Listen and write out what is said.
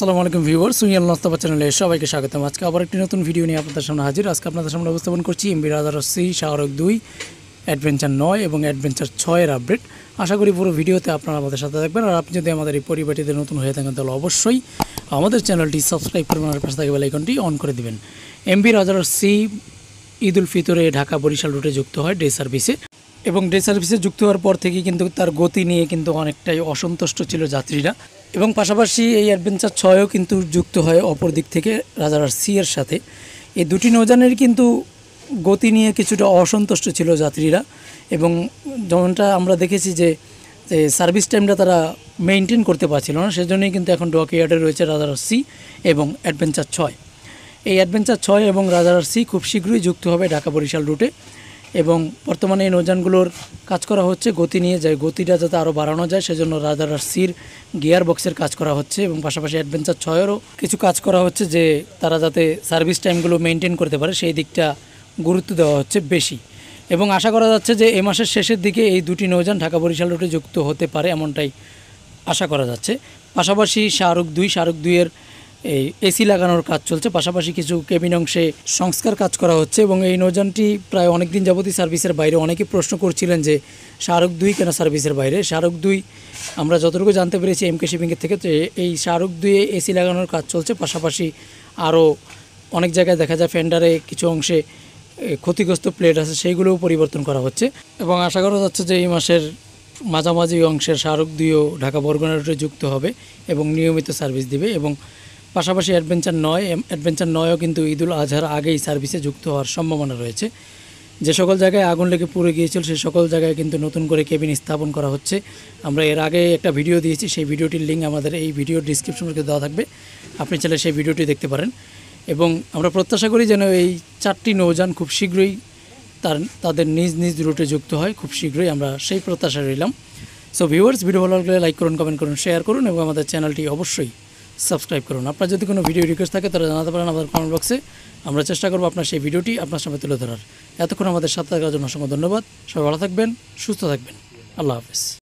সালামু আলাইকুম ভিউর সুইয়াল নস্তবা চ্যানেলে সবাইকে স্বাগতম আজকে আবার একটি নতুন ভিডিও নিয়ে আপনাদের সামনে হাজির আজকে আপনাদের সামনে উপস্থাপন করছি এমবি রাজার সি শাহরক দুই অ্যাডভেঞ্চার নয় এবং অ্যাডভেঞ্চার ছয়ের আপডেট আশা করি পুরো ভিডিওতে আপনারা আমাদের সাথে থাকবেন আর আপনি যদি আমাদের এই পরিবারটিতে নতুন হয়ে থাকেন তাহলে অবশ্যই আমাদের চ্যানেলটি সাবস্ক্রাইব করবেন আমার পাশে থাকা বেলাইকনটি অন করে দেবেন এমবি রাজার সি ঈদ উল ফিতরে ঢাকা বরিশাল রুটে যুক্ত হয় ডে সার্ভিসে এবং ডে সার্ভিসে যুক্ত হওয়ার পর থেকে কিন্তু তার গতি নিয়ে কিন্তু অনেকটাই অসন্তুষ্ট ছিল যাত্রীরা এবং পাশাপাশি এই অ্যাডভেঞ্চার ছয়ও কিন্তু যুক্ত হয় অপর দিক থেকে রাজার সি এর সাথে এই দুটি নৌজানের কিন্তু গতি নিয়ে কিছুটা অসন্তুষ্ট ছিল যাত্রীরা এবং যেমনটা আমরা দেখেছি যে সার্ভিস টাইমটা তারা মেনটেন করতে পারছিল না সেজন্যই কিন্তু এখন ডকইয়ার্ডে রয়েছে রাজার সি এবং অ্যাডভেঞ্চার ছয় এই অ্যাডভেঞ্চার ছয় এবং রাজার সি খুব শীঘ্রই যুক্ত হবে ঢাকা বরিশাল রুটে এবং বর্তমানে এই নৌযানগুলোর কাজ করা হচ্ছে গতি নিয়ে যায় গতিটা যাতে আরও বাড়ানো যায় সেজন্য রাজার সির গিয়ার বক্সের কাজ করা হচ্ছে এবং পাশাপাশি অ্যাডভেঞ্চার ছয়েরও কিছু কাজ করা হচ্ছে যে তারা যাতে সার্ভিস টাইমগুলো মেনটেন করতে পারে সেই দিকটা গুরুত্ব দেওয়া হচ্ছে বেশি এবং আশা করা যাচ্ছে যে এ মাসের শেষের দিকে এই দুটি নৌযান ঢাকা বরিশাল রুটে যুক্ত হতে পারে এমনটাই আশা করা যাচ্ছে পাশাপাশি শাহরুখ দুই শাহরুখ দুইয়ের এই এসি লাগানোর কাজ চলছে পাশাপাশি কিছু কেবিন অংশে সংস্কার কাজ করা হচ্ছে এবং এই নৌযানটি প্রায় অনেক দিন যাবতীয় সার্ভিসের বাইরে অনেকে প্রশ্ন করছিলেন যে শাহরুখ দুই কেন সার্ভিসের বাইরে শাহরুখ দুই আমরা যতটুকু জানতে পেরেছি এম কে শিপিংয়ের থেকে তো এই শাহরুখ দুইয়ে এসি লাগানোর কাজ চলছে পাশাপাশি আরও অনেক জায়গায় দেখা যায় ফেন্ডারে কিছু অংশে ক্ষতিগ্রস্ত প্লেট আছে সেইগুলোও পরিবর্তন করা হচ্ছে এবং আশা করা যাচ্ছে যে এই মাসের মাঝামাঝি অংশের শাহরুখ দুইও ঢাকা বরগনা রোডে যুক্ত হবে এবং নিয়মিত সার্ভিস দিবে এবং পাশাপাশি অ্যাডভেঞ্চার নয় অ্যাডভেঞ্চার নয়ও কিন্তু ঈদুল আজহার আগেই সার্ভিসে যুক্ত হওয়ার সম্ভাবনা রয়েছে যে সকল জায়গায় আগুন লেগে পুড়ে গিয়েছিল সে সকল জায়গায় কিন্তু নতুন করে কেবিন স্থাপন করা হচ্ছে আমরা এর আগে একটা ভিডিও দিয়েছি সেই ভিডিওটির লিঙ্ক আমাদের এই ভিডিওর ভিডিও ডিসক্রিপশন দেওয়া থাকবে আপনি চাইলে সেই ভিডিওটি দেখতে পারেন এবং আমরা প্রত্যাশা করি যেন এই চারটি নৌযান খুব শীঘ্রই তার তাদের নিজ নিজ রুটে যুক্ত হয় খুব শীঘ্রই আমরা সেই প্রত্যাশা রইলাম সো ভিউয়ার্স ভিডিও ভালো লাগলে লাইক করুন কমেন্ট করুন শেয়ার করুন এবং আমাদের চ্যানেলটি অবশ্যই সাবস্ক্রাইব করুন আপনার যদি কোনো ভিডিও রিকোয়েস্ট থাকে তারা জানাতে পারেন আমাদের কমেন্ট বক্সে আমরা চেষ্টা করবো আপনার সেই ভিডিওটি আপনার সামনে তুলে ধরার এতক্ষণ আমাদের সাথে থাকার জন্য অসংখ্য ধন্যবাদ সবাই ভালো থাকবেন সুস্থ থাকবেন আল্লাহ হাফিজ